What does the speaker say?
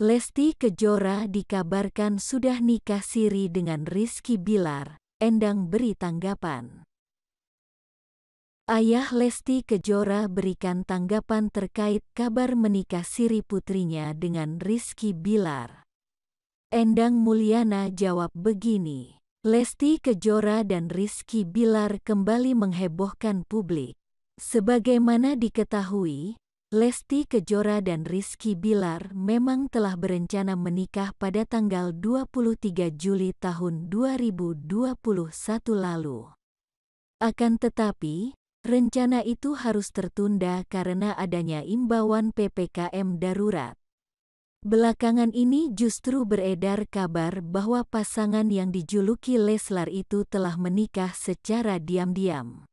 Lesti Kejora dikabarkan sudah nikah siri dengan Rizky Bilar, Endang beri tanggapan. Ayah Lesti Kejora berikan tanggapan terkait kabar menikah siri putrinya dengan Rizky Bilar. Endang Mulyana jawab begini, Lesti Kejora dan Rizky Bilar kembali menghebohkan publik. Sebagaimana diketahui, Lesti Kejora dan Rizky Bilar memang telah berencana menikah pada tanggal 23 Juli tahun 2021 lalu. Akan tetapi, rencana itu harus tertunda karena adanya imbauan PPKM darurat. Belakangan ini justru beredar kabar bahwa pasangan yang dijuluki Leslar itu telah menikah secara diam-diam.